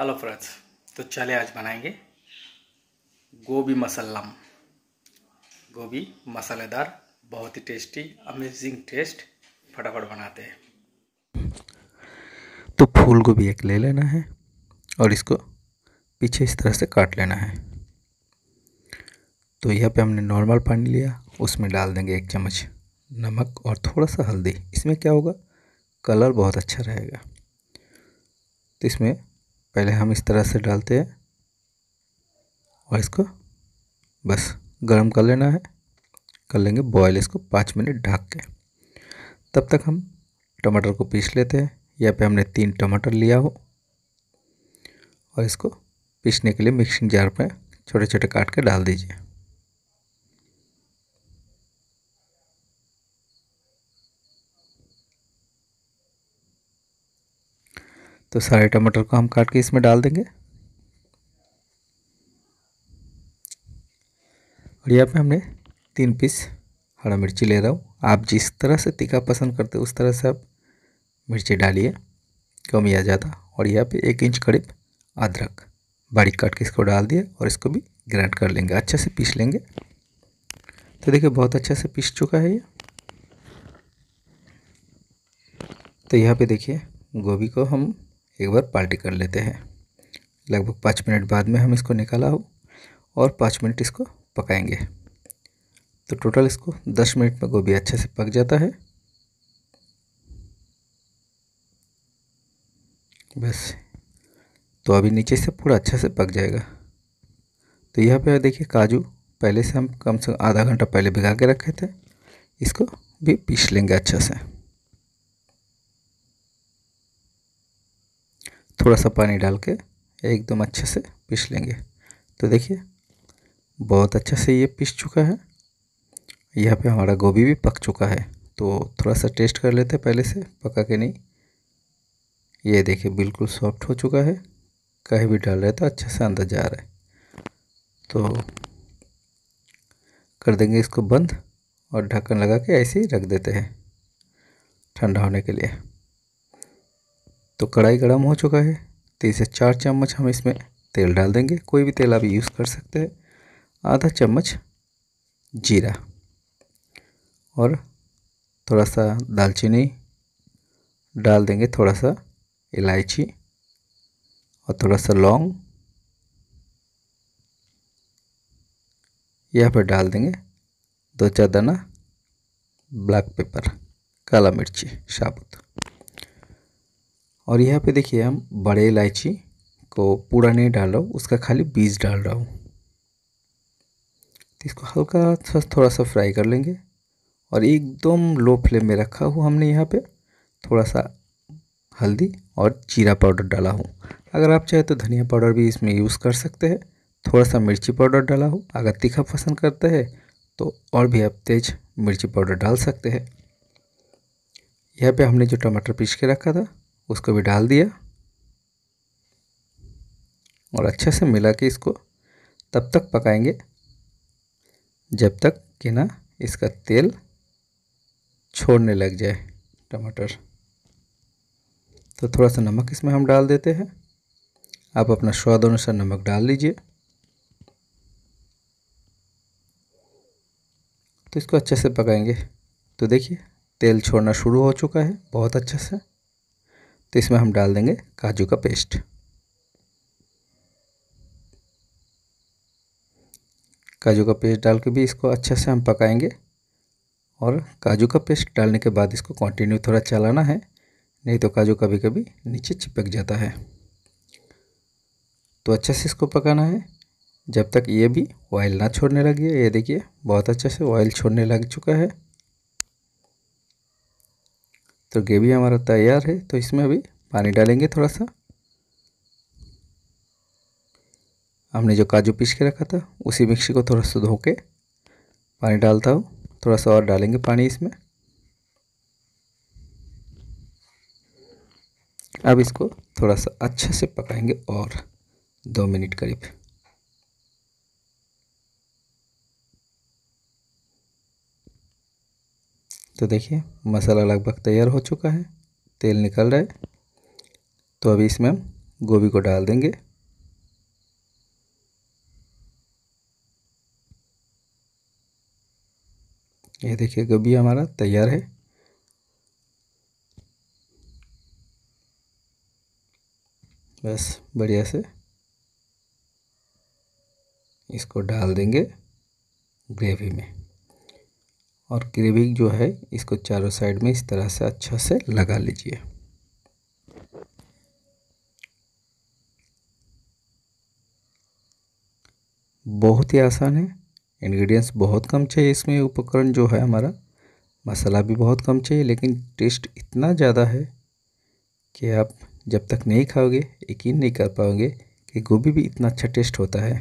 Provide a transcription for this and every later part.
hello friends तो चले आज बनाएंगे गोभी मसलम गोभी मसालेदार बहुत ही टेस्टी अमेजिंग टेस्ट फटाफट बनाते हैं तो फूल गोभी एक ले लेना है और इसको पीछे इस तरह से काट लेना है तो यहाँ पे हमने नॉर्मल पानी लिया उसमें डाल देंगे एक चम्मच नमक और थोड़ा सा हल्दी इसमें क्या होगा कलर बहुत अच्छा रहेगा तो इसमें पहले हम इस तरह से डालते हैं और इसको बस गर्म कर लेना है कर लेंगे बॉयल इसको पाँच मिनट ढक के तब तक हम टमाटर को पीस लेते हैं यहाँ पे हमने तीन टमाटर लिया हो और इसको पीसने के लिए मिक्सिंग जार पे छोटे छोटे काट के डाल दीजिए तो सारे टमाटर को हम काट के इसमें डाल देंगे और यहाँ पे हमने तीन पीस हरा मिर्ची ले रहा हूँ आप जिस तरह से तीखा पसंद करते हो उस तरह से आप मिर्ची डालिए कम या ज़्यादा और यहाँ पे एक इंच करीब अदरक बारीक काट के इसको डाल दिए और इसको भी ग्राइंड कर लेंगे अच्छे से पीस लेंगे तो देखिए बहुत अच्छे से पीस चुका है ये तो यहाँ पे देखिए गोभी को हम एक बार पार्टी कर लेते हैं लगभग पाँच मिनट बाद में हम इसको निकाला हो और पाँच मिनट इसको पकाएंगे तो टोटल इसको दस मिनट में गोभी अच्छे से पक जाता है बस तो अभी नीचे से पूरा अच्छे से पक जाएगा तो यहाँ पे देखिए काजू पहले से हम कम से कम आधा घंटा पहले भिगा के रखे थे इसको भी पीस लेंगे अच्छे से थोड़ा सा पानी डाल के एकदम अच्छे से पीस लेंगे तो देखिए बहुत अच्छे से ये पीस चुका है यहाँ पे हमारा गोभी भी पक चुका है तो थोड़ा सा टेस्ट कर लेते हैं पहले से पका के नहीं ये देखिए बिल्कुल सॉफ्ट हो चुका है कहीं भी डाल रहे तो अच्छे से अंदर जा रहा है तो कर देंगे इसको बंद और ढक्कन लगा के ऐसे ही रख देते हैं ठंडा होने के लिए तो कढ़ाई गर्म हो चुका है तीन तो से चार चम्मच हम इसमें तेल डाल देंगे कोई भी तेल आप यूज़ कर सकते हैं आधा चम्मच जीरा और थोड़ा सा दालचीनी डाल देंगे थोड़ा सा इलायची और थोड़ा सा लौंग यहाँ पर डाल देंगे दो चार दाना ब्लैक पेपर काला मिर्ची साबुत और यहाँ पे देखिए हम बड़े इलायची को पूरा नहीं डाल रहा हूँ उसका खाली बीज डाल रहा हूँ इसको हल्का सा थोड़ा सा फ्राई कर लेंगे और एकदम लो फ्लेम में रखा हुआ हमने यहाँ पे थोड़ा सा हल्दी और जीरा पाउडर डाला हूँ अगर आप चाहे तो धनिया पाउडर भी इसमें यूज़ कर सकते हैं थोड़ा सा मिर्ची पाउडर डाला हो अगर तीखा पसंद करते हैं तो और भी आप तेज मिर्ची पाउडर डाल सकते हैं यहाँ पे हमने जो टमाटर पीस के रखा था उसको भी डाल दिया और अच्छे से मिला के इसको तब तक पकाएंगे जब तक कि ना इसका तेल छोड़ने लग जाए टमाटर तो थोड़ा सा नमक इसमें हम डाल देते हैं आप अपना स्वाद अनुसार नमक डाल लीजिए तो इसको अच्छे से पकाएंगे तो देखिए तेल छोड़ना शुरू हो चुका है बहुत अच्छे से तो इसमें हम डाल देंगे काजू का पेस्ट काजू का पेस्ट डाल के भी इसको अच्छे से हम पकाएंगे और काजू का पेस्ट डालने के बाद इसको कंटिन्यू थोड़ा चलाना है नहीं तो काजू कभी कभी नीचे चिपक जाता है तो अच्छे से इसको पकाना है जब तक ये भी ऑयल ना छोड़ने लगे ये देखिए बहुत अच्छे से ऑयल छोड़ने लग चुका है तो ग्रेवी हमारा तैयार है तो इसमें अभी पानी डालेंगे थोड़ा सा हमने जो काजू पीस के रखा था उसी मिक्सी को थोड़ा सा धो के पानी डालता हूँ थोड़ा सा और डालेंगे पानी इसमें अब इसको थोड़ा सा अच्छे से पकाएंगे और दो मिनट करीब तो देखिए मसाला लगभग तैयार हो चुका है तेल निकल रहा है तो अभी इसमें हम गोभी को डाल देंगे ये देखिए गोभी हमारा तैयार है बस बढ़िया से इसको डाल देंगे ग्रेवी में और ग्रेविंग जो है इसको चारों साइड में इस तरह से अच्छा से लगा लीजिए बहुत ही आसान है इंग्रेडिएंट्स बहुत कम चाहिए इसमें उपकरण जो है हमारा मसाला भी बहुत कम चाहिए लेकिन टेस्ट इतना ज़्यादा है कि आप जब तक नहीं खाओगे यकीन नहीं कर पाओगे कि गोभी भी इतना अच्छा टेस्ट होता है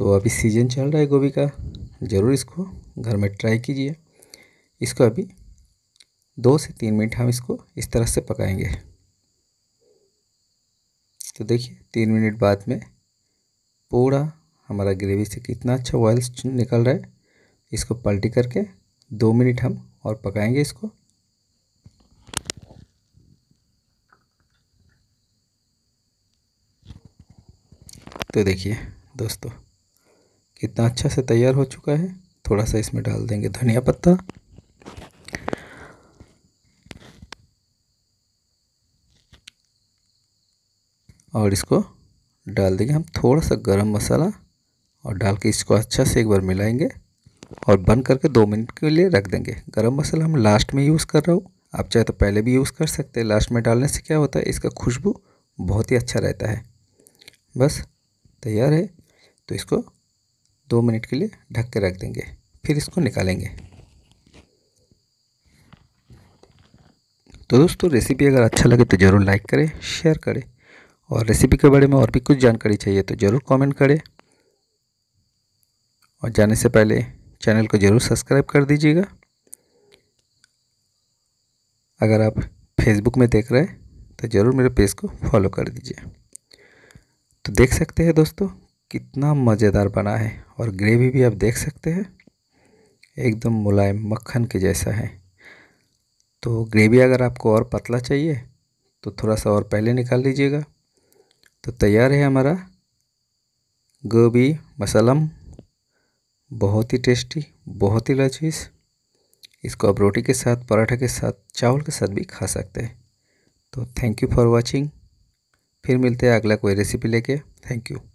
तो अभी सीजन चल रहा है गोभी का ज़रूर इसको घर में ट्राई कीजिए इसको अभी दो से तीन मिनट हम इसको इस तरह से पकाएंगे तो देखिए तीन मिनट बाद में पूरा हमारा ग्रेवी से कितना अच्छा ऑयल निकल रहा है इसको पलटी करके दो मिनट हम और पकाएंगे इसको तो देखिए दोस्तों कितना अच्छा से तैयार हो चुका है थोड़ा सा इसमें डाल देंगे धनिया पत्ता और इसको डाल देंगे हम थोड़ा सा गरम मसाला और डाल के इसको अच्छा से एक बार मिलाएंगे और बंद करके दो मिनट के लिए रख देंगे गरम मसाला हम लास्ट में यूज़ कर रहा हूँ आप चाहे तो पहले भी यूज़ कर सकते हैं लास्ट में डालने से क्या होता है इसका खुशबू बहुत ही अच्छा रहता है बस तैयार है तो इसको दो मिनट के लिए ढक के रख देंगे फिर इसको निकालेंगे तो दोस्तों रेसिपी अगर अच्छा लगे तो ज़रूर लाइक करें शेयर करें और रेसिपी के बारे में और भी कुछ जानकारी चाहिए तो ज़रूर कमेंट करें और जाने से पहले चैनल को ज़रूर सब्सक्राइब कर दीजिएगा अगर आप फेसबुक में देख रहे हैं तो ज़रूर मेरे पेज को फॉलो कर दीजिए तो देख सकते हैं दोस्तों कितना मज़ेदार बना है और ग्रेवी भी आप देख सकते हैं एकदम मुलायम मक्खन के जैसा है तो ग्रेवी अगर आपको और पतला चाहिए तो थोड़ा सा और पहले निकाल लीजिएगा तो तैयार है हमारा गोभी मसलम बहुत ही टेस्टी बहुत ही लजीज इसको आप रोटी के साथ पराठा के साथ चावल के साथ भी खा सकते हैं तो थैंक यू फॉर वाचिंग फिर मिलते हैं अगला कोई रेसिपी लेके थैंक यू